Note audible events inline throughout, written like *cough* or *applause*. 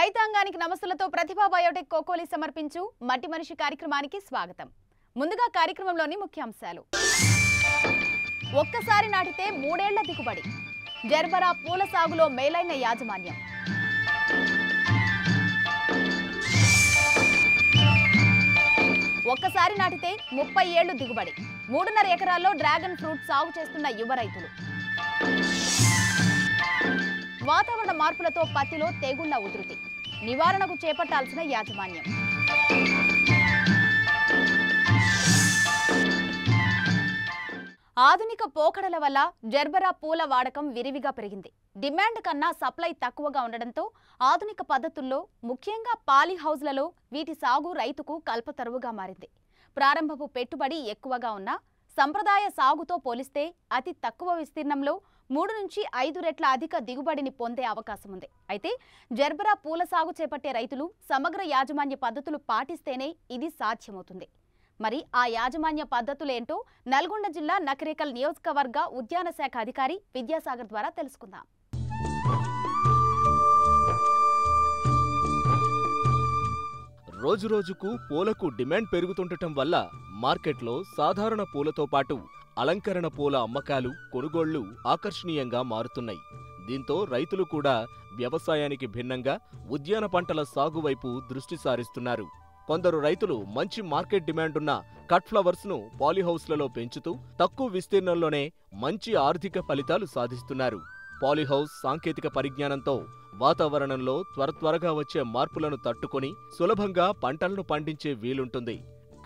రైతాంగానికి నమస్సులతో ప్రతిభా బయోటెక్ కోకోలి సమర్పించు మట్టి మనిషి కార్యక్రమానికి స్వాగతం ముందుగా కార్యక్రమంలోని ముఖ్యాంశాలు ఒక్కసారి నాటితే మూడేళ్ల దిగుబడి జర్బరా పూల సాగులో మేలైన యాజమాన్యం ఒక్కసారి నాటితే ముప్పై ఏళ్లు దిగుబడి మూడున్నర ఎకరాల్లో డ్రాగన్ ఫ్రూట్ సాగు చేస్తున్న యువ రైతులు వాతావరణ మార్పులతో పత్తిలో తెగుళ్ల ఉధృతి నివారణకు చేపట్టాల్సిన యాజమాన్యం ఆధునిక పోకడల వల్ల జర్బరా పూల వాడకం విరివిగా పెరిగింది డిమాండ్ కన్నా సప్లై తక్కువగా ఉండడంతో ఆధునిక పద్ధతుల్లో ముఖ్యంగా పాలీ వీటి సాగు రైతుకు కల్పతరువుగా మారింది ప్రారంభపు పెట్టుబడి ఎక్కువగా ఉన్నా సంప్రదాయ సాగుతో పోలిస్తే అతి తక్కువ విస్తీర్ణంలో మూడు నుంచి ఐదు రెట్ల అధిక దిగుబడిని పొందే అవకాశం ఉంది అయితే జర్బరా పూల సాగు చేపట్టే రైతులు సమగ్ర యాజమాన్య పద్ధతులు పాటిస్తేనే ఇది సాధ్యమవుతుంది మరి ఆ యాజమాన్య పద్ధతులేంటో నల్గొండ జిల్లా నకరేకల్ నియోజకవర్గ ఉద్యాన శాఖ అధికారి విద్యాసాగర్ ద్వారా తెలుసుకుందాం రోజురోజుకు పూలకు డిమాండ్ పెరుగుతుండటం వల్ల మార్కెట్లో సాధారణ పూలతో పాటు అలంకరణ పూల అమ్మకాలు కొనుగోళ్లు ఆకర్షణీయంగా మారుతున్నాయి దీంతో రైతులు కూడా వ్యవసాయానికి భిన్నంగా ఉద్యాన పంటల సాగు వైపు దృష్టి సారిస్తున్నారు కొందరు రైతులు మంచి మార్కెట్ డిమాండున్న కట్ ఫ్లవర్స్ ను పాలిహౌస్లలో పెంచుతూ తక్కువ విస్తీర్ణంలోనే మంచి ఆర్థిక ఫలితాలు సాధిస్తున్నారు పాలిహౌస్ సాంకేతిక పరిజ్ఞానంతో వాతావరణంలో త్వర త్వరగా వచ్చే మార్పులను తట్టుకొని సులభంగా పంటలను పండించే వీలుంటుంది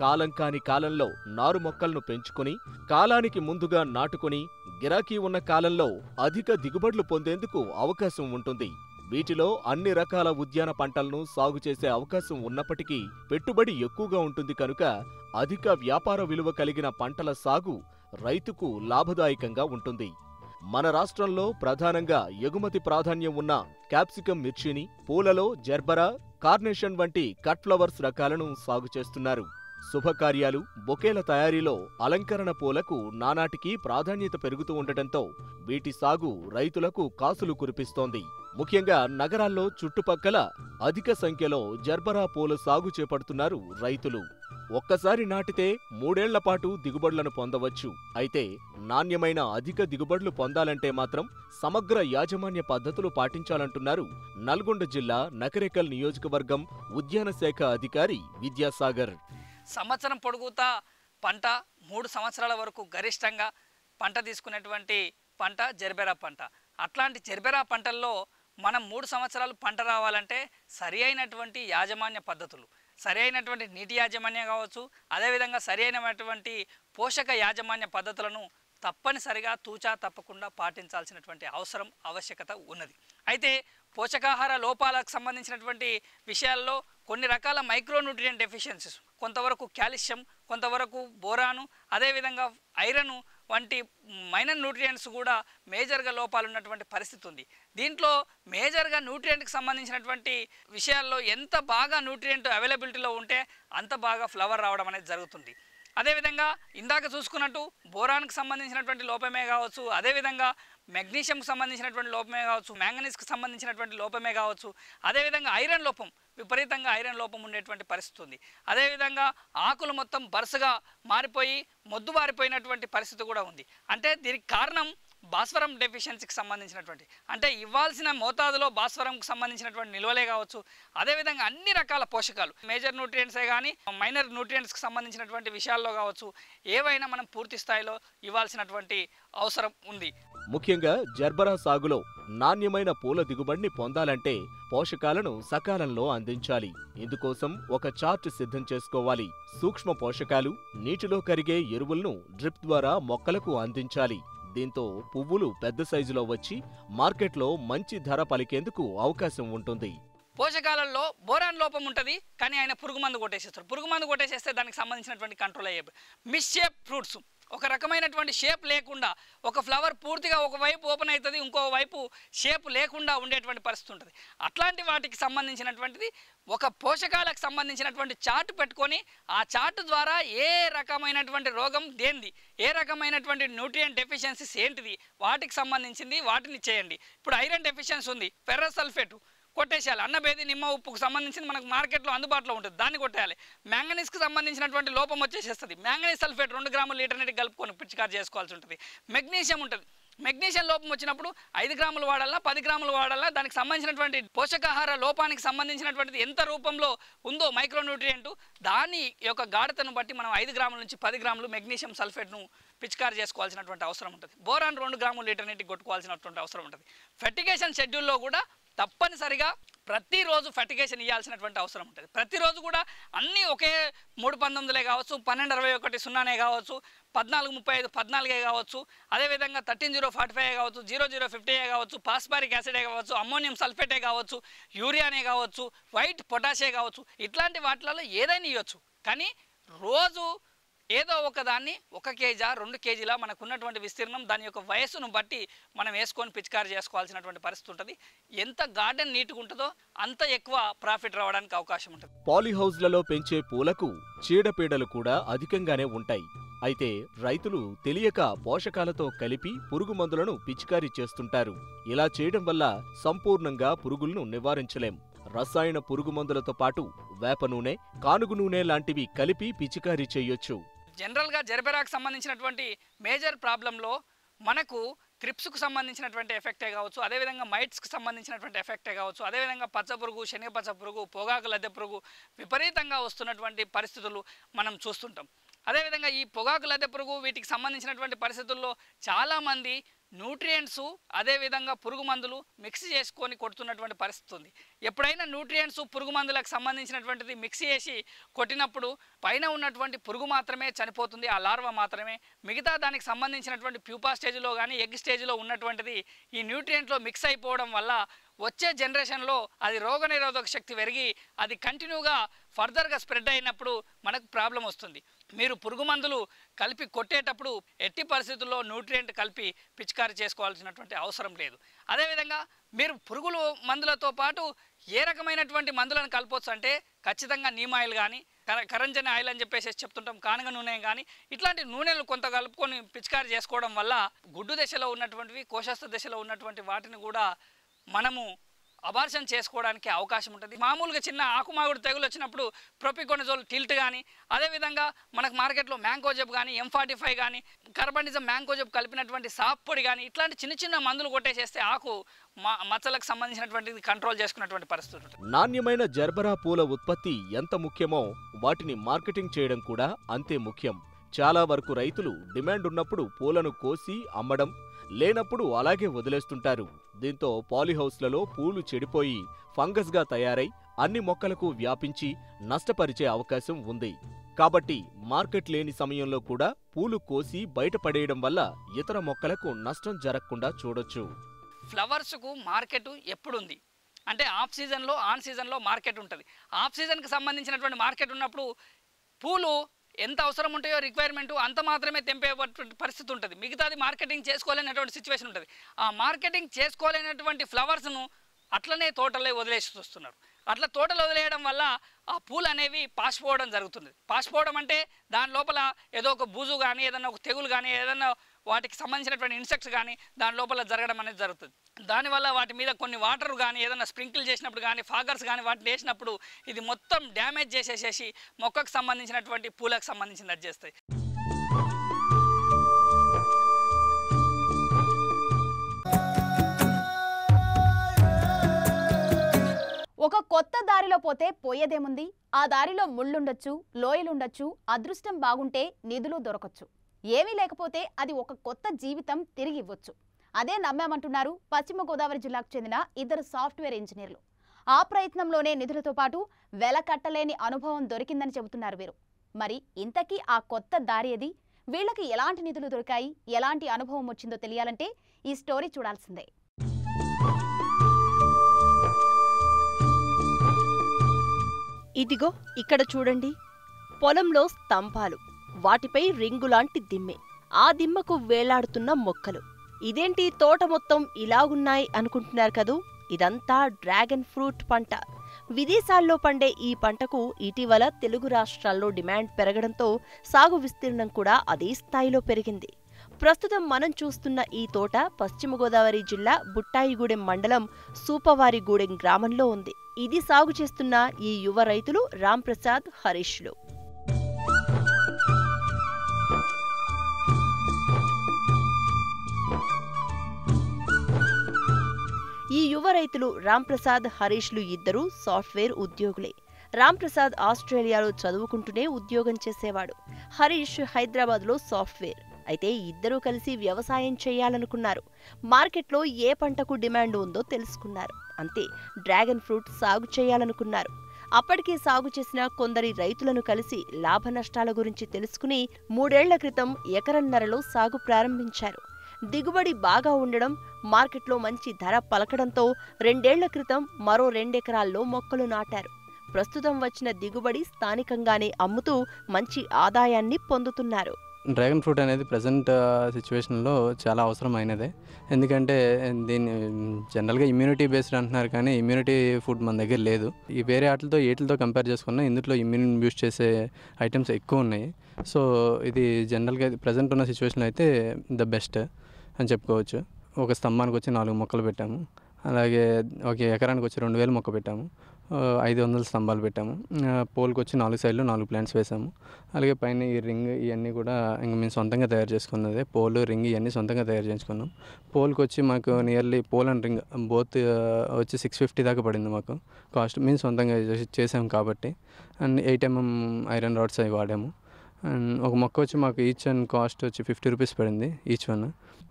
కాలం కాని కాలంలో నారు మొక్కలను పెంచుకుని కాలానికి ముందుగా నాటుకుని గిరాకీ ఉన్న కాలంలో అధిక దిగుబడులు పొందేందుకు అవకాశం ఉంటుంది వీటిలో అన్ని రకాల ఉద్యాన పంటలను సాగు చేసే అవకాశం ఉన్నప్పటికీ పెట్టుబడి ఎక్కువగా ఉంటుంది కనుక అధిక వ్యాపార విలువ కలిగిన పంటల సాగు రైతుకు లాభదాయకంగా ఉంటుంది మన రాష్ట్రంలో ప్రధానంగా ఎగుమతి ప్రాధాన్యం ఉన్న క్యాప్సికం మిర్చిని పూలలో జర్బరా కార్నేషన్ వంటి కట్ ఫ్లవర్స్ రకాలను సాగు చేస్తున్నారు శుభకార్యాలు బొకేల తయారీలో అలంకరణ పూలకు నానాటికి ప్రాధాన్యత పెరుగుతూ ఉండటంతో వీటి సాగు రైతులకు కాసులు కురిపిస్తోంది ముఖ్యంగా నగరాల్లో చుట్టుపక్కల అధిక సంఖ్యలో జర్బరా పూల సాగు చేపడుతున్నారు రైతులు ఒక్కసారి నాటితే మూడేళ్లపాటు దిగుబడులను పొందవచ్చు అయితే నాణ్యమైన అధిక దిగుబడులు పొందాలంటే మాత్రం సమగ్ర యాజమాన్య పద్ధతులు పాటించాలంటున్నారు నల్గొండ జిల్లా నకరేకల్ నియోజకవర్గం ఉద్యానశాఖ అధికారి విద్యాసాగర్ సంవత్సరం పొడుగుతా పంట మూడు సంవత్సరాల వరకు గరిష్టంగా పంట తీసుకునేటువంటి పంట జరిబెరా పంట అట్లాంటి జరిబెరా పంటల్లో మనం మూడు సంవత్సరాలు పంట రావాలంటే సరి అయినటువంటి యాజమాన్య పద్ధతులు సరి అయినటువంటి నీటి యాజమాన్యం కావచ్చు అదేవిధంగా సరి అయినటువంటి పోషక యాజమాన్య పద్ధతులను తప్పనిసరిగా తూచా తప్పకుండా పాటించాల్సినటువంటి అవసరం ఆవశ్యకత ఉన్నది అయితే పోషకాహార లోపాలకు సంబంధించినటువంటి విషయాల్లో కొన్ని రకాల మైక్రోన్యూట్రియంట్ డెఫిషియన్సీస్ కొంతవరకు కాల్షియం కొంతవరకు బోరాను అదేవిధంగా ఐరన్ వంటి మైనర్ న్యూట్రియంట్స్ కూడా మేజర్గా లోపాలు ఉన్నటువంటి పరిస్థితి ఉంది దీంట్లో మేజర్గా న్యూట్రియంట్కి సంబంధించినటువంటి విషయాల్లో ఎంత బాగా న్యూట్రియంట్ అవైలబిలిటీలో ఉంటే అంత బాగా ఫ్లవర్ రావడం అనేది జరుగుతుంది అదేవిధంగా ఇందాక చూసుకున్నట్టు బోరాన్కి సంబంధించినటువంటి లోపమే కావచ్చు అదేవిధంగా మెగ్నీషియంకి సంబంధించినటువంటి లోపమే కావచ్చు మ్యాంగనీస్కి సంబంధించినటువంటి లోపమే కావచ్చు అదేవిధంగా ఐరన్ లోపం విపరీతంగా ఐరన్ లోపం ఉండేటువంటి పరిస్థితి ఉంది అదేవిధంగా ఆకులు మొత్తం వరుసగా మారిపోయి మొద్దు మారిపోయినటువంటి పరిస్థితి కూడా ఉంది అంటే దీనికి కారణం భాస్వరం డెఫిషియన్సీకి సంబంధించినటువంటి అంటే ఇవ్వాల్సిన మోతాదులో భాస్వరంకి సంబంధించినటువంటి నిల్వలే కావచ్చు అదేవిధంగా అన్ని రకాల పోషకాలు మేజర్ న్యూట్రియంట్సే కానీ మైనర్ న్యూట్రియంట్స్కి సంబంధించినటువంటి విషయాల్లో కావచ్చు ఏవైనా మనం పూర్తి స్థాయిలో ఇవ్వాల్సినటువంటి అవసరం ఉంది ముఖ్యంగా జర్బరా సాగులో నాణ్యమైన పూల దిగుబడిని పొందాలంటే పోషకాలను సకాలంలో అందించాలి ఇందుకోసం ఒక చార్ట్ సిద్ధం చేసుకోవాలి సూక్ష్మ పోషకాలు నీటిలో కరిగే ఎరువులను డ్రిప్ ద్వారా మొక్కలకు అందించాలి దీంతో పువ్వులు పెద్ద సైజులో వచ్చి మార్కెట్లో మంచి ధర పలికేందుకు అవకాశం ఉంటుంది పోషకాలలో బోరాన్ లోపం ఉంటుంది కానీ ఆయన పురుగు మందు కొట్టేసేస్తారు పురుగు మందు కొట్టేసేస్తే దానికి సంబంధించినటువంటి కంట్రోల్ అయ్యే మిస్షేప్ ఫ్రూట్స్ ఒక రకమైనటువంటి షేప్ లేకుండా ఒక ఫ్లవర్ పూర్తిగా ఒకవైపు ఓపెన్ అవుతుంది ఇంకో వైపు షేప్ లేకుండా ఉండేటువంటి పరిస్థితి ఉంటుంది అట్లాంటి వాటికి సంబంధించినటువంటిది ఒక పోషకాలకు సంబంధించినటువంటి చార్ట్ పెట్టుకొని ఆ చార్ట్ ద్వారా ఏ రకమైనటువంటి రోగం దేంది ఏ రకమైనటువంటి న్యూట్రియన్ డెఫిషియన్సీస్ ఏంటిది వాటికి సంబంధించింది వాటిని చేయండి ఇప్పుడు ఐరన్ డెఫిషియన్సీ ఉంది ఫెర్రసల్ఫేటు కొట్టేసేయాలి అన్నబేది నిమ్మ ఉప్పుకు సంబంధించింది మనకు మార్కెట్లో అందుబాటులో ఉంటుంది దాన్ని కొట్టేయాలి మ్యాంగనీస్కి సంబంధించినటువంటి లోపం వచ్చేసేస్తుంది మ్యాంగనీస్ సల్ఫేట్ రెండు గ్రాముల లీటర్ నీటికి కలుపుకొని పిచ్చికారు చేసుకోవాల్సి ఉంటుంది మెగ్నీషియం ఉంటుంది మెగ్నీషియం లోపం వచ్చినప్పుడు ఐదు గ్రాములు వాడాలా పది గ్రాములు వాడాలా దానికి సంబంధించినటువంటి పోషకాహార లోపానికి సంబంధించినటువంటిది ఎంత రూపంలో ఉందో మైక్రోన్యూట్రియంట్ దాని యొక్క గాఢతను బట్టి మనం ఐదు గ్రాముల నుంచి పది గ్రాములు మెగ్నీషియం సల్ఫేట్ను పిచికారి చేసుకోవాల్సినటువంటి అవసరం ఉంటుంది బోరాన్ రెండు గ్రాములు లీటర్ నీటికి కొట్టుకోవాల్సినటువంటి అవసరం ఉంటుంది ఫెర్టిగేషన్ షెడ్యూల్లో కూడా తప్పనిసరిగా ప్రతిరోజు ఫెటికేషన్ ఇవ్వాల్సినటువంటి అవసరం ఉంటుంది ప్రతిరోజు కూడా అన్నీ ఒకే మూడు పంతొమ్మిదిలే కావచ్చు పన్నెండు అరవై ఒకటి సున్నానే కావచ్చు పద్నాలుగు ముప్పై ఐదు పద్నాలుగే కావచ్చు అదేవిధంగా థర్టీన్ జీరో ఫార్టీ ఫైవ్ కావచ్చు జీరో జీరో ఫిఫ్టీ కావచ్చు పాస్పారిక్ యాసిడే కావచ్చు అమ్మోనియం సల్ఫేటే కావచ్చు యూరియానే కావచ్చు వైట్ పొటాషే కావచ్చు ఇట్లాంటి వాటిలలో ఏదైనా ఇవ్వచ్చు కానీ రోజు ఏదో ఒకదాన్ని ఒక కేజా రెండు కేజీలా మనకు ఉన్నటువంటి విస్తీర్ణం దాని యొక్క వయస్సును బట్టి మనం వేసుకొని పిచికారి చేసుకోవాల్సినటువంటి పరిస్థితి ఉంటుంది ఎంత గార్డెన్ నీట్గా ఉంటుందో అంత ఎక్కువ ప్రాఫిట్ రావడానికి అవకాశం ఉంటుంది పాలీహౌజ్లలో పెంచే పూలకు చీడపీడలు కూడా అధికంగానే ఉంటాయి అయితే రైతులు తెలియక పోషకాలతో కలిపి పురుగు మందులను పిచికారీ చేస్తుంటారు ఇలా చేయడం వల్ల సంపూర్ణంగా పురుగులను నివారించలేం రసాయన పురుగు మందులతో పాటు వేప నూనె కానుగు నూనె లాంటివి కలిపి పిచికారీ చేయొచ్చు జనరల్గా జరబెరాకు సంబంధించినటువంటి మేజర్ ప్రాబ్లంలో మనకు క్రిప్స్కు సంబంధించినటువంటి ఎఫెక్టే కావచ్చు అదేవిధంగా మైట్స్కి సంబంధించినటువంటి ఎఫెక్టే కావచ్చు అదేవిధంగా పచ్చపురుగు శనగ పురుగు పొగాకు లద్దె పురుగు విపరీతంగా వస్తున్నటువంటి పరిస్థితులు మనం చూస్తుంటాం అదేవిధంగా ఈ పొగాకు లద్దె పురుగు వీటికి సంబంధించినటువంటి పరిస్థితుల్లో చాలామంది న్యూట్రియంట్స్ అదేవిధంగా పురుగు మందులు మిక్స్ చేసుకొని కొడుతున్నటువంటి పరిస్థితి ఉంది ఎప్పుడైనా న్యూట్రియంట్స్ పురుగు మందులకు సంబంధించినటువంటిది మిక్స్ చేసి కొట్టినప్పుడు పైన ఉన్నటువంటి పురుగు మాత్రమే చనిపోతుంది ఆ లార్వ మాత్రమే మిగతా దానికి సంబంధించినటువంటి ప్యూపా స్టేజ్లో కానీ ఎగ్ స్టేజ్లో ఉన్నటువంటిది ఈ న్యూట్రియంట్లో మిక్స్ అయిపోవడం వల్ల వచ్చే జనరేషన్లో అది రోగనిరోధక శక్తి పెరిగి అది కంటిన్యూగా ఫర్దర్గా స్ప్రెడ్ అయినప్పుడు మనకు ప్రాబ్లం వస్తుంది మీరు పురుగు మందులు కలిపి కొట్టేటప్పుడు ఎట్టి పరిస్థితుల్లో న్యూట్రియంట్ కలిపి పిచికారి చేసుకోవాల్సినటువంటి అవసరం లేదు అదేవిధంగా మీరు పురుగులు మందులతో పాటు ఏ రకమైనటువంటి మందులను కలపవచ్చు అంటే ఖచ్చితంగా నీమాయిల్ ఆయిల్ కానీ కరంజని ఆయిల్ అని చెప్పేసి చెప్తుంటాం కానగ నూనె కానీ ఇట్లాంటి నూనెలు కొంత కలుపుకొని పిచికారి చేసుకోవడం వల్ల గుడ్డు దశలో ఉన్నటువంటివి కోశస్థ దశలో ఉన్నటువంటి వాటిని కూడా మనము అబార్షన్ చేసుకోవడానికి అవకాశం ఉంటుంది మామూలుగా చిన్న ఆకుమాగుడు తెగులు వచ్చినప్పుడు ప్రొపికొనజోల్ టిల్ట్ కానీ అదేవిధంగా మనకు మార్కెట్లో మ్యాంకోజబ్ కానీ ఎం ఫార్టీ ఫైవ్ కానీ కార్బనిజం మ్యాంకోజబ్ కలిపినటువంటి సాప్పొడి కానీ ఇట్లాంటి చిన్న చిన్న మందులు కొట్టేసేస్తే ఆకు మచ్చలకు సంబంధించినటువంటిది కంట్రోల్ చేసుకున్నటువంటి పరిస్థితి నాణ్యమైన జర్బరా పూల ఉత్పత్తి ఎంత ముఖ్యమో వాటిని మార్కెటింగ్ చేయడం కూడా అంతే ముఖ్యం చాలా వరకు రైతులు డిమాండ్ ఉన్నప్పుడు పూలను కోసి అమ్మడం లేనప్పుడు అలాగే వదిలేస్తుంటారు దీంతో పాలిహౌస్లలో పూలు చెడిపోయి ఫంగస్గా తయారై అన్ని మొక్కలకు వ్యాపించి నష్టపరిచే అవకాశం ఉంది కాబట్టి మార్కెట్ లేని సమయంలో కూడా పూలు కోసి బయటపడేయడం వల్ల ఇతర మొక్కలకు నష్టం జరగకుండా చూడొచ్చు ఫ్లవర్స్కు మార్కెట్ ఎప్పుడుంది అంటే ఆఫ్ సీజన్లో ఆన్ సీజన్లో మార్కెట్ ఉంటుంది ఆఫ్ సీజన్కి సంబంధించినటువంటి మార్కెట్ ఉన్నప్పుడు పూలు ఎంత అవసరం ఉంటాయో రిక్వైర్మెంట్ అంత మాత్రమే తెంపే పరిస్థితి ఉంటుంది మిగతాది మార్కెటింగ్ చేసుకోలేనటువంటి సిచ్యువేషన్ ఉంటుంది ఆ మార్కెటింగ్ చేసుకోలేనటువంటి ఫ్లవర్స్ను అట్లనే తోటలే వదిలేసి వస్తున్నారు అట్లా తోటలు వదిలేయడం వల్ల ఆ పూలు అనేవి పాసిపోవడం జరుగుతుంది పాసిపోవడం అంటే దాని లోపల ఏదో ఒక బూజు కానీ ఏదన్నా ఒక తెగులు కానీ ఏదన్నా వాటికి సంబంధించినటువంటి ఇన్సెక్ట్స్ కానీ దాని లోపల జరగడం అనేది జరుగుతుంది దానివల్ల వాటి మీద కొన్ని వాటర్ కానీ ఏదైనా స్ప్రింకిల్ చేసినప్పుడు కానీ ఫాగర్స్ కానీ వాటిని వేసినప్పుడు ఇది మొత్తం డ్యామేజ్ చేసేసేసి మొక్కకు సంబంధించినటువంటి పూలకు సంబంధించిన చేస్తాయి ఒక కొత్త దారిలో పోతే పోయేదేముంది ఆ దారిలో ముళ్ళుండొచ్చు లోయలుండొచ్చు అదృష్టం బాగుంటే నిధులు దొరకొచ్చు ఏమీ లేకపోతే అది ఒక కొత్త జీవితం తిరిగి ఇవ్వచ్చు అదే నమ్మామంటున్నారు పశ్చిమ గోదావరి జిల్లాకు చెందిన ఇద్దరు సాఫ్ట్వేర్ ఇంజనీర్లు ఆ ప్రయత్నంలోనే నిధులతో పాటు వెల కట్టలేని అనుభవం దొరికిందని చెబుతున్నారు వీరు మరి ఇంతకీ ఆ కొత్త దారి అది వీళ్ళకి ఎలాంటి నిధులు దొరికాయి ఎలాంటి అనుభవం వచ్చిందో తెలియాలంటే ఈ స్టోరీ చూడాల్సిందే ఇదిగో ఇక్కడ చూడండి పొలంలో స్తంభాలు వాటిపై రింగులాంటి దిమ్మె ఆ దిమ్మకు వేలాడుతున్న మొక్కలు ఇదేంటి తోట మొత్తం ఇలాగున్నాయి అనుకుంటున్నారు కదూ ఇదంతా డ్రాగన్ ఫ్రూట్ పంట విదేశాల్లో పండే ఈ పంటకు ఇటీవల తెలుగు రాష్ట్రాల్లో డిమాండ్ పెరగడంతో సాగు విస్తీర్ణం కూడా అదే స్థాయిలో పెరిగింది ప్రస్తుతం మనం చూస్తున్న ఈ తోట పశ్చిమ గోదావరి జిల్లా బుట్టాయిగూడెం మండలం సూపవారిగూడెం గ్రామంలో ఉంది ఇది సాగు చేస్తున్న ఈ యువ రైతులు రాంప్రసాద్ హరీష్లు రైతులు రాంప్రసాద్ హరీష్లు ఇద్దరూ సాఫ్ట్వేర్ ఉద్యోగులే రాంప్రసాద్ ఆస్ట్రేలియాలో చదువుకుంటూనే ఉద్యోగం చేసేవాడు హరీష్ హైదరాబాద్లో సాఫ్ట్వేర్ అయితే ఇద్దరూ కలిసి వ్యవసాయం చేయాలనుకున్నారు మార్కెట్లో ఏ పంటకు డిమాండ్ ఉందో తెలుసుకున్నారు అంతే డ్రాగన్ ఫ్రూట్ సాగు చేయాలనుకున్నారు అప్పటికే సాగు చేసిన కొందరి రైతులను కలిసి లాభ నష్టాల గురించి తెలుసుకుని మూడేళ్ల క్రితం ఎకరన్నరలో సాగు ప్రారంభించారు దిగుబడి బాగా ఉండడం మార్కెట్లో మంచి ధర పలకడంతో రెండేళ్ల క్రితం మరో రెండెకరాల్లో మొక్కలు నాటారు ప్రస్తుతం వచ్చిన దిగుబడి స్థానికంగానే అమ్ముతూ మంచి ఆదాయాన్ని పొందుతున్నారు డ్రాగన్ ఫ్రూట్ అనేది ప్రజెంట్ సిచ్యువేషన్లో చాలా అవసరమైనదే ఎందుకంటే దీన్ని జనరల్గా ఇమ్యూనిటీ బేస్డ్ అంటున్నారు కానీ ఇమ్యూనిటీ ఫుడ్ మన దగ్గర లేదు ఈ వేరే ఆటలతో ఏటితో కంపేర్ చేసుకున్నా ఇందులో ఇమ్యూన్ బ్యూస్ చేసే ఐటమ్స్ ఎక్కువ ఉన్నాయి సో ఇది జనరల్గా ప్రజెంట్ ఉన్న సిచ్యువేషన్ అయితే ద బెస్ట్ అని చెప్పుకోవచ్చు ఒక స్తంభానికి వచ్చి నాలుగు మొక్కలు పెట్టాము అలాగే ఒక ఎకరానికి వచ్చి రెండు వేలు మొక్క పెట్టాము ఐదు వందల స్తంభాలు పెట్టాము పోల్కి వచ్చి నాలుగు సైడ్లు నాలుగు ప్లాంట్స్ వేసాము అలాగే పైన ఈ రింగ్ ఇవన్నీ కూడా ఇంక మేము సొంతంగా తయారు చేసుకున్నది పోల్ రింగ్ ఇవన్నీ సొంతంగా తయారు చేసుకున్నాం పోల్కి వచ్చి మాకు nearly pole and ring both వచ్చి సిక్స్ ఫిఫ్టీ దాకా పడింది మాకు కాస్ట్ మేము సొంతంగా చేసాము కాబట్టి and eight mm iron rods అవి వాడాము అండ్ ఒక మొక్క వచ్చి మాకు ఈచ్ అండ్ కాస్ట్ వచ్చి ఫిఫ్టీ రూపీస్ పడింది ఈచ్ వన్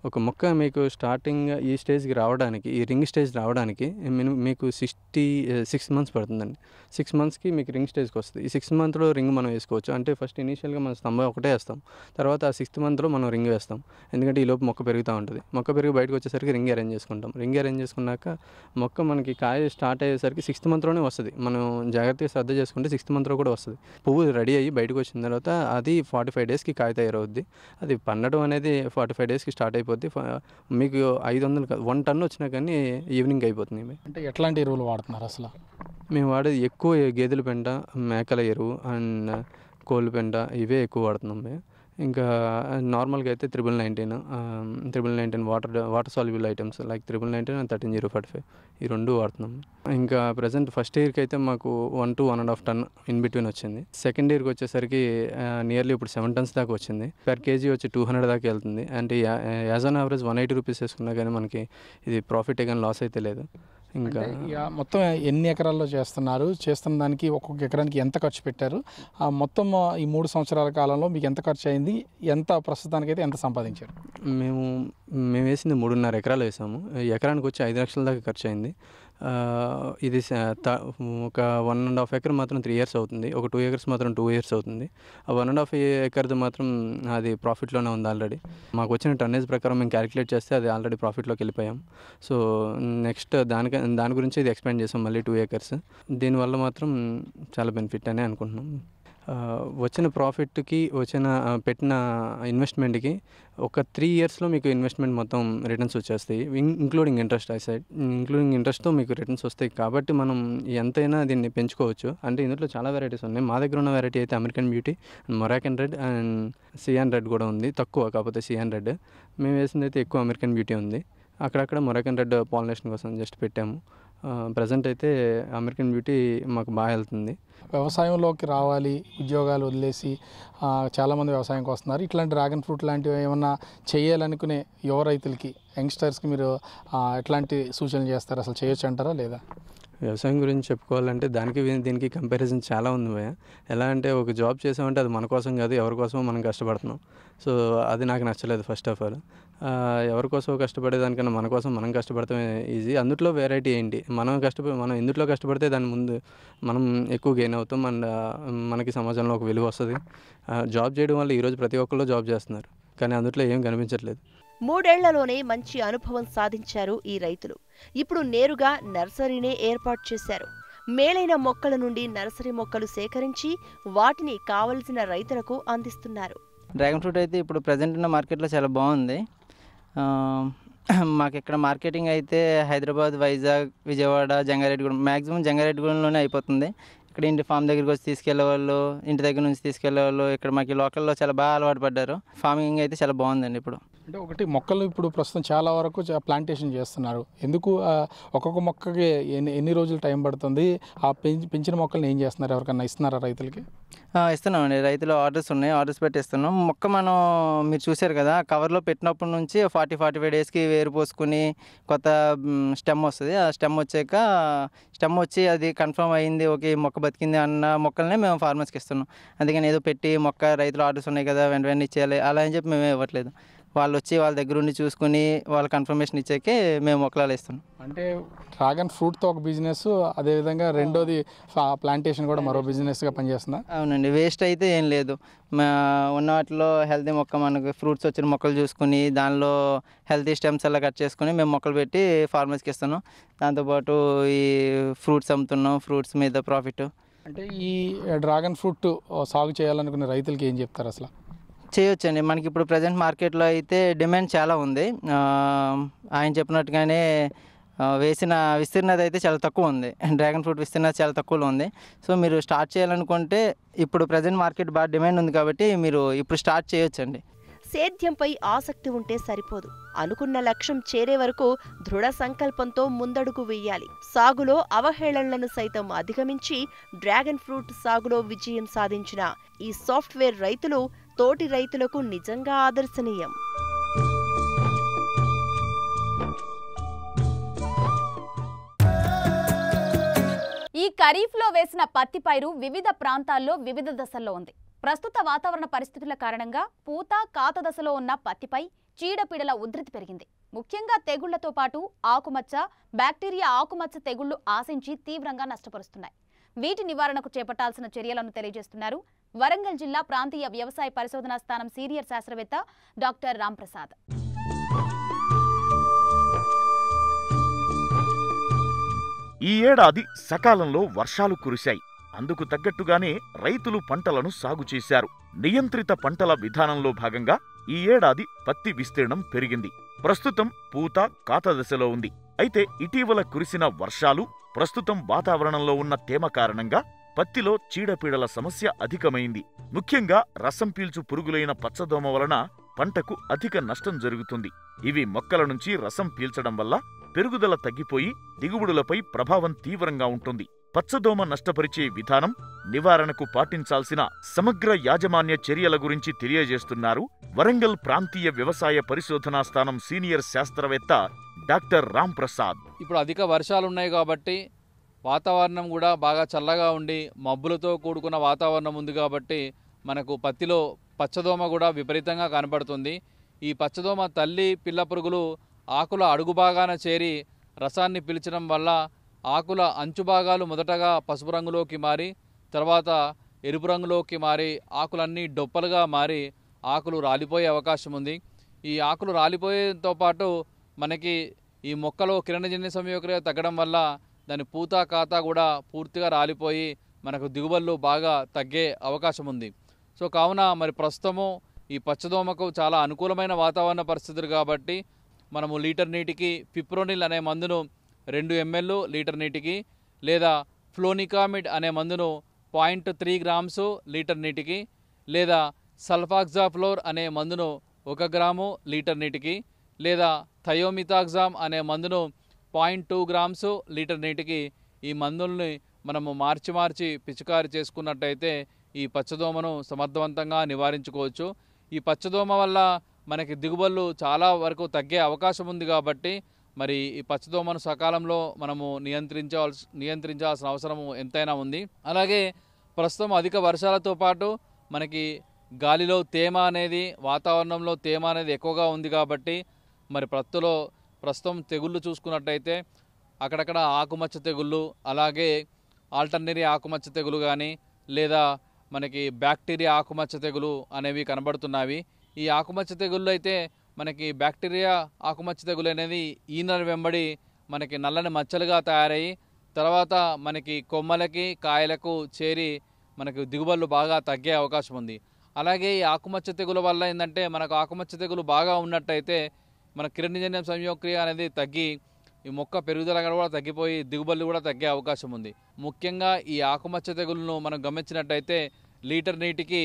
ఒక మొక్క మీకు స్టార్టింగ్ ఈ స్టేజ్కి రావడానికి ఈ రింగ్ స్టేజ్ రావడానికి మినిమం మీకు సిక్స్టీ సిక్స్ మంత్స్ పడుతుందండి సిక్స్ మంత్స్కి మీకు రింగ్ స్టేజ్కి వస్తుంది ఈ సిక్స్ మంత్లో రింగ్ మనం వేసుకోవచ్చు అంటే ఫస్ట్ ఇనీషియల్గా మనం స్తంభం ఒకటే వేస్తాం తర్వాత ఆ సిక్స్త్ మంత్లో మనం రింగ్ వేస్తాం ఎందుకంటే ఈ లోపు మొక్క పెరుగుతూ ఉంటుంది మొక్క పెరిగి బయటకు వచ్చేసరికి రింగ్ అరేంజ్ చేసుకుంటాం రింగ్ అరేంజ్ చేసుకున్నాక మొక్క మనకి కాయ స్టార్ట్ అయ్యేసరికి సిక్స్త్ మంత్లోనే వస్తుంది మనం జాగ్రత్తగా శ్రద్ధ చేసుకుంటే సిక్స్త్ మంత్లో కూడా వస్తుంది పువ్వు రెడీ అయ్యి బయటకు వచ్చిన తర్వాత అది ఫార్టీ ఫైవ్ డేస్కి కాయ తయారవుద్ది అది పండడం అనేది ఫార్టీ ఫైవ్ డేస్కి స్టార్ట్ స్టార్ట్ అయిపోద్ది మీకు ఐదు వందలు కాదు వన్ టన్ వచ్చినా కానీ ఈవినింగ్ అయిపోతుంది అంటే ఎట్లాంటి ఎరువులు వాడుతున్నారు అసలు మేము వాడేది ఎక్కువ గేదెల పెంట మేకల ఎరువు అండ్ కోళ్ళ పెంట ఇవే ఎక్కువ వాడుతున్నాం మేము ఇంకా నార్మల్గా అయితే triple nineteen triple nineteen water water soluble items like triple nineteen and thirteen zero forty five ఈ రెండు వాడుతున్నాం ఇంకా ప్రజెంట్ ఫస్ట్ ఇయర్కి అయితే మాకు one to one and half ton in between వచ్చింది సెకండ్ ఇయర్కి వచ్చేసరికి నియర్లీ ఇప్పుడు సెవెన్ టన్స్ దాకా వచ్చింది పర్ కేజీ వచ్చి టూ హండ్రెడ్ దాకా వెళ్తుంది అంటే as on average one eighty rupees వేసుకున్నా కానీ మనకి ఇది ప్రాఫిట్ కానీ లాస్ అయితే లేదు ఇంకా ఇక మొత్తం ఎన్ని ఎకరాల్లో చేస్తున్నారు చేస్తున్న దానికి ఒక్కొక్క ఎకరానికి ఎంత ఖర్చు పెట్టారు ఆ మొత్తం ఈ మూడు సంవత్సరాల కాలంలో మీకు ఎంత ఖర్చు అయింది ఎంత అయితే ఎంత సంపాదించారు మేము మేము వేసింది మూడున్నర ఎకరాలు వేసాము ఎకరానికి వచ్చి ఐదు లక్షల దాకా ఖర్చు అయింది ఇది ఒక వన్ అండ్ హాఫ్ ఎకర్ మాత్రం త్రీ ఇయర్స్ అవుతుంది ఒక టూ ఎకర్స్ మాత్రం టూ ఇయర్స్ అవుతుంది ఆ వన్ అండ్ హాఫ్ ఎకర్ మాత్రం అది ప్రాఫిట్లోనే ఉంది ఆల్రెడీ మాకు వచ్చిన టన్నేజ్ ప్రకారం మేము క్యాలిక్యులేట్ చేస్తే అది ఆల్రెడీ ప్రాఫిట్లోకి వెళ్ళిపోయాం సో నెక్స్ట్ దానికి దాని గురించి ఇది ఎక్స్పెండ్ చేసాం మళ్ళీ టూ ఎకర్స్ దీనివల్ల మాత్రం చాలా బెనిఫిట్ అని అనుకుంటున్నాం వచ్చిన ప్రాఫిట్కి వచ్చిన పెట్టిన ఇన్వెస్ట్మెంట్కి ఒక త్రీ ఇయర్స్లో మీకు ఇన్వెస్ట్మెంట్ మొత్తం రిటర్న్స్ వచ్చేస్తాయి including interest I side including ఇంట్రెస్ట్తో మీకు రిటర్న్స్ వస్తాయి కాబట్టి మనం ఎంతైనా దీన్ని పెంచుకోవచ్చు అంటే ఇందులో చాలా వెరైటీస్ ఉన్నాయి మా దగ్గర ఉన్న వెరైటీ అయితే American beauty and Moroccan red and సియాన్ రెడ్ కూడా ఉంది తక్కువ కాకపోతే సియాన్ రెడ్ మేము వేసింది అయితే ఎక్కువ అమెరికన్ బ్యూటీ ఉంది అక్కడక్కడ మొరాకన్ రెడ్ పాలినేషన్ కోసం జస్ట్ పెట్టాము ప్రజెంట్ అయితే అమెరికన్ బ్యూటీ మాకు బాగా వెళ్తుంది వ్యవసాయంలోకి రావాలి ఉద్యోగాలు వదిలేసి చాలామంది వ్యవసాయంకి వస్తున్నారు ఇట్లాంటి డ్రాగన్ ఫ్రూట్ లాంటివి ఏమన్నా చేయాలనుకునే యువ రైతులకి యంగ్స్టర్స్కి మీరు ఎట్లాంటి సూచనలు చేస్తారు అసలు చేయొచ్చు అంటారా లేదా వ్యవసాయం గురించి చెప్పుకోవాలంటే దానికి దీనికి కంపారిజన్ చాలా ఉంది భయ ఎలా అంటే ఒక జాబ్ చేసామంటే అది మన కోసం కాదు ఎవరి కోసమో మనం కష్టపడుతున్నాం సో అది నాకు నచ్చలేదు ఫస్ట్ ఆఫ్ ఆల్ ఎవరి కష్టపడే కష్టపడేదానికన్నా మన కోసం మనం కష్టపడతామే ఈజీ అందులో వెరైటీ ఏంటి మనం కష్టపడి మనం ఎందుట్లో కష్టపడితే దాని ముందు మనం ఎక్కువ గెయిన్ అవుతాం అండ్ మనకి సమాజంలో ఒక విలువ వస్తుంది జాబ్ చేయడం వల్ల ఈరోజు ప్రతి ఒక్కళ్ళు జాబ్ చేస్తున్నారు కానీ అందుట్లో ఏం కనిపించట్లేదు మూడేళ్లలోనే మంచి అనుభవం సాధించారు ఈ రైతులు ఇప్పుడు నేరుగా నర్సరీనే ఏర్పాటు చేశారు మేలైన మొక్కల నుండి నర్సరీ మొక్కలు సేకరించి వాటిని కావలసిన రైతులకు అందిస్తున్నారు డ్రాగన్ ఫ్రూట్ అయితే ఇప్పుడు ప్రజెంట్ ఉన్న మార్కెట్లో చాలా బాగుంది *clears throat* మాకు ఇక్కడ మార్కెటింగ్ అయితే హైదరాబాద్ వైజాగ్ విజయవాడ జంగారెడ్డిగూడెం మ్యాక్సిమం జంగారెడ్డిగూడెంలోనే అయిపోతుంది ఇక్కడ ఇంటి ఫామ్ దగ్గరికి వచ్చి తీసుకెళ్లే వాళ్ళు ఇంటి దగ్గర నుంచి తీసుకెళ్లే వాళ్ళు ఇక్కడ మాకు లోకల్లో చాలా బాగా అలవాటు పడ్డారు ఫార్మింగ్ అయితే చాలా బాగుందండి ఇప్పుడు అంటే ఒకటి మొక్కలు ఇప్పుడు ప్రస్తుతం చాలా వరకు ప్లాంటేషన్ చేస్తున్నారు ఎందుకు ఒక్కొక్క మొక్కకి ఎన్ని ఎన్ని రోజులు టైం పడుతుంది ఆ పెంచి పెంచిన మొక్కల్ని ఏం చేస్తున్నారు ఎవరికన్నా ఇస్తున్నారా రైతులకి ఇస్తున్నామండి రైతులు ఆర్డర్స్ ఉన్నాయి ఆర్డర్స్ ఇస్తున్నాం మొక్క మనం మీరు చూశారు కదా కవర్లో పెట్టినప్పటి నుంచి ఫార్టీ ఫార్టీ ఫైవ్ డేస్కి వేరు పోసుకుని కొత్త స్టెమ్ వస్తుంది ఆ స్టెమ్ వచ్చాక స్టెమ్ వచ్చి అది కన్ఫర్మ్ అయింది ఓకే మొక్క బతికింది అన్న మొక్కలనే మేము ఫార్మర్స్కి ఇస్తున్నాం అందుకని ఏదో పెట్టి మొక్క రైతులు ఆర్డర్స్ ఉన్నాయి కదా వెంట వెంటనే ఇచ్చేయాలి అలా అని చెప్పి మేమే ఇవ్వట్లేదు వాళ్ళు వచ్చి వాళ్ళ దగ్గర ఉండి చూసుకుని వాళ్ళు కన్ఫర్మేషన్ ఇచ్చాకే మేము ఒకలాలు ఇస్తున్నాం అంటే డ్రాగన్ ఫ్రూట్తో ఒక బిజినెస్ అదేవిధంగా రెండోది ప్లాంటేషన్ కూడా మరో బిజినెస్గా పనిచేస్తున్నా అవునండి వేస్ట్ అయితే ఏం లేదు మా ఉన్న వాటిలో హెల్తీ మొక్క మనకు ఫ్రూట్స్ వచ్చిన మొక్కలు చూసుకుని దానిలో హెల్తీ స్టెమ్స్ అలా కట్ చేసుకుని మేము మొక్కలు పెట్టి ఫార్మర్స్కి ఇస్తున్నాం దాంతోపాటు ఈ ఫ్రూట్స్ అమ్ముతున్నాం ఫ్రూట్స్ మీద ప్రాఫిట్ అంటే ఈ డ్రాగన్ ఫ్రూట్ సాగు చేయాలనుకునే రైతులకి ఏం చెప్తారు అసలు చేయొచ్చండి మనకి ఇప్పుడు ప్రజెంట్ మార్కెట్లో అయితే డిమాండ్ చాలా ఉంది ఆయన చెప్పినట్టుగానే వేసిన విస్తీర్ణత అయితే చాలా తక్కువ ఉంది డ్రాగన్ ఫ్రూట్ విస్తీర్ణత చాలా తక్కువలో ఉంది సో మీరు స్టార్ట్ చేయాలనుకుంటే ఇప్పుడు ప్రజెంట్ మార్కెట్ బాగా డిమాండ్ ఉంది కాబట్టి మీరు ఇప్పుడు స్టార్ట్ చేయొచ్చండి సేద్యంపై ఆసక్తి ఉంటే సరిపోదు అనుకున్న లక్ష్యం చేరే వరకు దృఢ సంకల్పంతో ముందడుగు వేయాలి సాగులో అవహేళనలను సైతం అధిగమించి డ్రాగన్ ఫ్రూట్ సాగులో విజయం సాధించిన ఈ సాఫ్ట్వేర్ రైతులు తోటి రైతులకు నిజంగా ఆదర్శనీయం ఈ ఖరీఫ్లో వేసిన పత్తి పైరు వివిధ ప్రాంతాల్లో వివిధ దశల్లో ఉంది ప్రస్తుత వాతావరణ పరిస్థితుల కారణంగా పూత కాత దశలో ఉన్న పత్తిపై చీడపీడల ఉధృతి పెరిగింది ముఖ్యంగా తెగుళ్లతో పాటు ఆకుమచ్చ బ్యాక్టీరియా ఆకుమచ్చ తెగుళ్లు ఆశించి తీవ్రంగా నష్టపరుస్తున్నాయి వీటి నివారణకు చేపట్టాల్సిన చర్యలను తెలియజేస్తున్నారు వరంగల్ జిల్లా ప్రాంతీయ వ్యవసాయ పరిశోధనా స్థానం సీనియర్ శాస్త్రవేత్త డాక్టర్ రాంప్రసాద్ ఈ ఏడాది సకాలంలో వర్షాలు కురిశాయి అందుకు తగ్గట్టుగానే రైతులు పంటలను సాగు చేశారు నియంత్రిత పంటల విధానంలో భాగంగా ఈ ఏడాది పత్తి విస్తీర్ణం పెరిగింది ప్రస్తుతం పూత కాత దశలో ఉంది అయితే ఇటీవల కురిసిన వర్షాలు ప్రస్తుతం వాతావరణంలో ఉన్న తేమ కారణంగా పత్తిలో చీడపీడల సమస్య అధికమైంది ముఖ్యంగా రసం పీల్చు పురుగులైన పచ్చదోమ వలన పంటకు అధిక నష్టం జరుగుతుంది ఇవి మొక్కల నుంచి రసం పీల్చడం వల్ల పెరుగుదల తగ్గిపోయి దిగుబడులపై ప్రభావం తీవ్రంగా ఉంటుంది పచ్చదోమ నష్టపరిచే విధానం నివారణకు పాటించాల్సిన సమగ్ర యాజమాన్య చర్యల గురించి తెలియజేస్తున్నారు వరంగల్ ప్రాంతీయ వ్యవసాయ పరిశోధనా స్థానం సీనియర్ శాస్త్రవేత్త డాక్టర్ రాంప్రసాద్ ఇప్పుడు అధిక వర్షాలున్నాయి కాబట్టి వాతావరణం కూడా బాగా చల్లగా ఉండి మబ్బులతో కూడుకున్న వాతావరణం ఉంది కాబట్టి మనకు పత్తిలో పచ్చదోమ కూడా విపరీతంగా కనబడుతుంది ఈ పచ్చదోమ తల్లి పిల్ల పురుగులు ఆకుల అడుగు భాగాన చేరి రసాన్ని పిలిచడం వల్ల ఆకుల అంచు భాగాలు మొదటగా పసుపు రంగులోకి మారి తర్వాత ఎరుపు రంగులోకి మారి ఆకులన్నీ డొప్పలుగా మారి ఆకులు రాలిపోయే అవకాశం ఉంది ఈ ఆకులు రాలిపోయేతో పాటు మనకి ఈ మొక్కలో కిరణజన్య సంయోగక్రియ తగ్గడం వల్ల దాని పూత ఖాతా కూడా పూర్తిగా రాలిపోయి మనకు దిగుబడులు బాగా తగ్గే అవకాశం ఉంది సో కావున మరి ప్రస్తుతము ఈ పచ్చదోమకు చాలా అనుకూలమైన వాతావరణ పరిస్థితులు కాబట్టి మనము లీటర్ నీటికి పిప్రోనిల్ అనే మందును రెండు ఎంఎల్ లీటర్ నీటికి లేదా ఫ్లోనికామిడ్ అనే మందును పాయింట్ త్రీ గ్రామ్స్ లీటర్ నీటికి లేదా సల్ఫాక్జాఫ్లోర్ అనే మందును ఒక గ్రాము లీటర్ నీటికి లేదా థయోమితాగ్జామ్ అనే మందును పాయింట్ టూ గ్రామ్స్ లీటర్ నీటికి ఈ మందుల్ని మనము మార్చి మార్చి పిచికారి చేసుకున్నట్టయితే ఈ పచ్చదోమను సమర్థవంతంగా నివారించుకోవచ్చు ఈ పచ్చదోమ వల్ల మనకి దిగుబడులు చాలా వరకు తగ్గే అవకాశం ఉంది కాబట్టి మరి ఈ పచ్చదోమను సకాలంలో మనము నియంత్రించవలసి నియంత్రించాల్సిన అవసరం ఎంతైనా ఉంది అలాగే ప్రస్తుతం అధిక వర్షాలతో పాటు మనకి గాలిలో తేమ అనేది వాతావరణంలో తేమ అనేది ఎక్కువగా ఉంది కాబట్టి మరి ప్రత్తులో ప్రస్తుతం తెగుళ్ళు చూసుకున్నట్టయితే అక్కడక్కడ ఆకుమచ్చ తెగుళ్ళు అలాగే ఆల్టర్నరీ ఆకుమచ్చ తెగులు కానీ లేదా మనకి బ్యాక్టీరియా ఆకుమచ్చ తెగులు అనేవి కనబడుతున్నవి ఈ ఆకుమచ్చ తెగుళ్ళు అయితే మనకి బ్యాక్టీరియా ఆకుమచ్చ తెగులు అనేది ఈనర్ వెంబడి మనకి నల్లని మచ్చలుగా తయారయ్యి తర్వాత మనకి కొమ్మలకి కాయలకు చేరి మనకి దిగుబడులు బాగా తగ్గే అవకాశం ఉంది అలాగే ఈ ఆకుమచ్చ తెగుల వల్ల ఏంటంటే మనకు ఆకుమచ్చ తెగులు బాగా ఉన్నట్టయితే మన కిరణజన్యం సంయోక్రియ అనేది తగ్గి ఈ మొక్క పెరుగుదల కూడా తగ్గిపోయి దిగుబడులు కూడా తగ్గే అవకాశం ఉంది ముఖ్యంగా ఈ ఆకుమచ్చ తెగులను మనం గమనించినట్టయితే లీటర్ నీటికి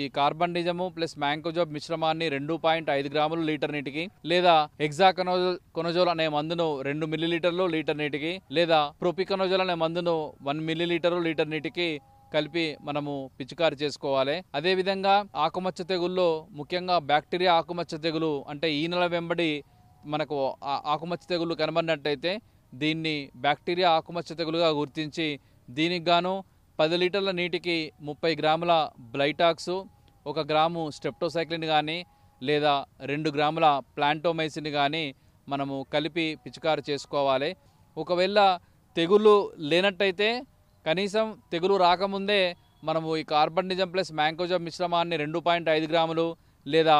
ఈ కార్బన్ నిజము ప్లస్ మ్యాంకోజాబ్ మిశ్రమాన్ని రెండు పాయింట్ ఐదు గ్రాములు లీటర్ నీటికి లేదా ఎగ్జాకనోజోల్ కొనజోల్ అనే మందును రెండు మిల్లీలీటర్లు లీటర్ నీటికి లేదా ప్రొపికనోజోల్ అనే మందును వన్ లీటర్లు లీటర్ నీటికి కలిపి మనము పిచికారి చేసుకోవాలి అదేవిధంగా ఆకుమచ్చ తెగుల్లో ముఖ్యంగా బ్యాక్టీరియా ఆకుమచ్చ తెగులు అంటే ఈ నెల వెంబడి మనకు ఆకుమచ్చ తెగులు కనబడినట్టయితే దీన్ని బ్యాక్టీరియా ఆకుమచ్చ తెగులుగా గుర్తించి దీనికి గాను పది లీటర్ల నీటికి ముప్పై గ్రాముల బ్లైటాక్స్ ఒక గ్రాము స్టెప్టోసైక్లిన్ కానీ లేదా రెండు గ్రాముల ప్లాంటోమైసిన్ కానీ మనము కలిపి పిచికారు చేసుకోవాలి ఒకవేళ తెగులు లేనట్టయితే కనీసం తెగులు రాకముందే మనము ఈ కార్బన్డిజం ప్లస్ మ్యాంకోజం మిశ్రమాన్ని రెండు పాయింట్ ఐదు గ్రాములు లేదా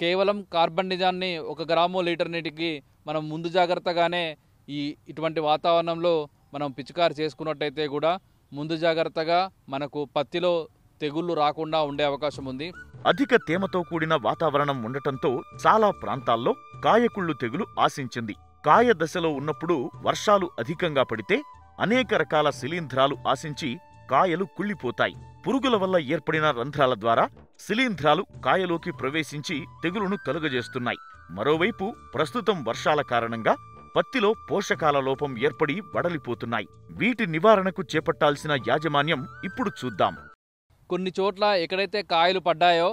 కేవలం కార్బన్డిజాన్ని ఒక గ్రాము లీటర్ నీటికి మనం ముందు జాగ్రత్తగానే ఈ ఇటువంటి వాతావరణంలో మనం పిచికారి చేసుకున్నట్టయితే కూడా ముందు జాగ్రత్తగా మనకు పత్తిలో తెగుళ్ళు రాకుండా ఉండే అవకాశం ఉంది అధిక తేమతో కూడిన వాతావరణం ఉండటంతో చాలా ప్రాంతాల్లో కాయకుళ్ళు తెగులు ఆశించింది కాయ దశలో ఉన్నప్పుడు వర్షాలు అధికంగా పడితే అనేక రకాల శిలీంధ్రాలు ఆశించి కాయలు కుళ్ళిపోతాయి పురుగుల వల్ల ఏర్పడిన రంధ్రాల ద్వారా శిలీంధ్రాలు కాయలోకి ప్రవేశించి తెగులును కలుగజేస్తున్నాయి మరోవైపు ప్రస్తుతం వర్షాల కారణంగా పత్తిలో పోషకాల లోపం ఏర్పడి వడలిపోతున్నాయి వీటి నివారణకు చేపట్టాల్సిన యాజమాన్యం ఇప్పుడు చూద్దాం కొన్ని చోట్ల ఎక్కడైతే కాయలు పడ్డాయో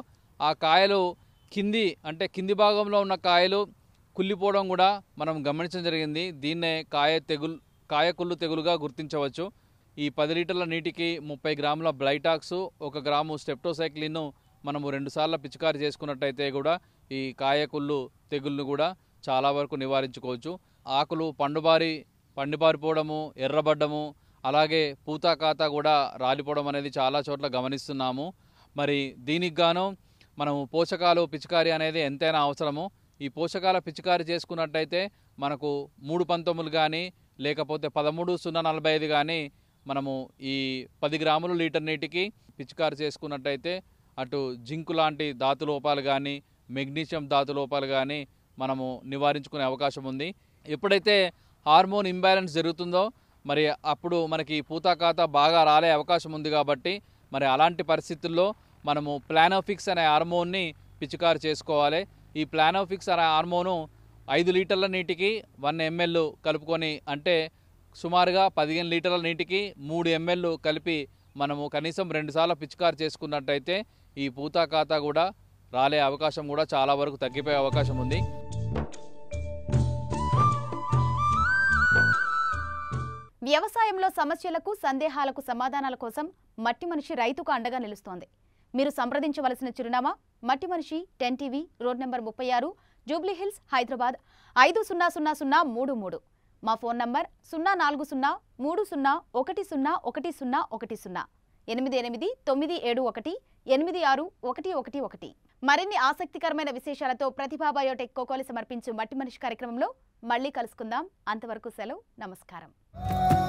ఆ కాయలు కింది అంటే కింది భాగంలో ఉన్న కాయలు కుళ్ళిపోవడం కూడా మనం గమనించడం జరిగింది దీన్నే కాయ తెగులు కాయకుళ్ళు తెగులుగా గుర్తించవచ్చు ఈ పది లీటర్ల నీటికి ముప్పై గ్రాముల బ్లైటాక్స్ ఒక గ్రాము స్టెప్టోసైక్లిన్ మనము రెండుసార్లు పిచికారి చేసుకున్నట్టయితే కూడా ఈ కాయకుళ్ళు తెగుళ్ళు కూడా చాలా వరకు నివారించుకోవచ్చు ఆకులు పండుబారి పండిబారిపోవడము ఎర్రబడ్డము అలాగే పూతా ఖాతా కూడా రాలిపోవడం అనేది చాలా చోట్ల గమనిస్తున్నాము మరి దీనికి గాను మనము పోషకాలు పిచికారి అనేది ఎంతైనా అవసరము ఈ పోషకాల పిచికారి చేసుకున్నట్టయితే మనకు మూడు పంతొమ్మిది కానీ లేకపోతే పదమూడు సున్నా నలభై ఐదు కానీ మనము ఈ పది గ్రాములు లీటర్ నీటికి పిచికారు చేసుకున్నట్టయితే అటు జింకు లాంటి ధాతు లోపాలు కానీ మెగ్నీషియం ధాతు లోపాలు కానీ మనము నివారించుకునే అవకాశం ఉంది ఎప్పుడైతే హార్మోన్ ఇంబ్యాలెన్స్ జరుగుతుందో మరి అప్పుడు మనకి పూతాకాత బాగా రాలే అవకాశం ఉంది కాబట్టి మరి అలాంటి పరిస్థితుల్లో మనము ప్లానోఫిక్స్ అనే హార్మోన్ని పిచికారు చేసుకోవాలి ఈ ప్లానోఫిక్స్ అనే హార్మోను ఐదు లీటర్ల నీటికి వన్ ఎంఎల్ కలుపుకొని అంటే సుమారుగా పదిహేను లీటర్ల నీటికి మూడు ఎంఎల్ కలిపి మనము కనీసం రెండుసార్లు పిచ్చికారు చేసుకున్నట్టయితే ఈ పూతా ఖాతా కూడా రాలే అవకాశం కూడా చాలా వరకు తగ్గిపోయే అవకాశం ఉంది వ్యవసాయంలో సమస్యలకు సందేహాలకు సమాధానాల కోసం మట్టి మనిషి రైతుకు అండగా నిలుస్తోంది మీరు సంప్రదించవలసిన చిరునామా మట్టి మనిషి టెన్ టీవీ రోడ్ నెంబర్ ముప్పై ఆరు జూబ్లీహిల్స్ హైదరాబాద్ ఐదు సున్నా సున్నా సున్నా మూడు మూడు మా ఫోన్ నంబర్ సున్నా నాలుగు సున్నా మూడు సున్నా ఒకటి సున్నా ఒకటి సున్నా ఒకటి సున్నా ఎనిమిది ఎనిమిది తొమ్మిది ఏడు ఒకటి ఎనిమిది ఆరు ఒకటి ఒకటి ఒకటి మరిన్ని ఆసక్తికరమైన విశేషాలతో ప్రతిభా బయోటెక్ కోకోలి సమర్పించు మట్టి మనిషి కార్యక్రమంలో మళ్ళీ కలుసుకుందాం అంతవరకు సెలవు నమస్కారం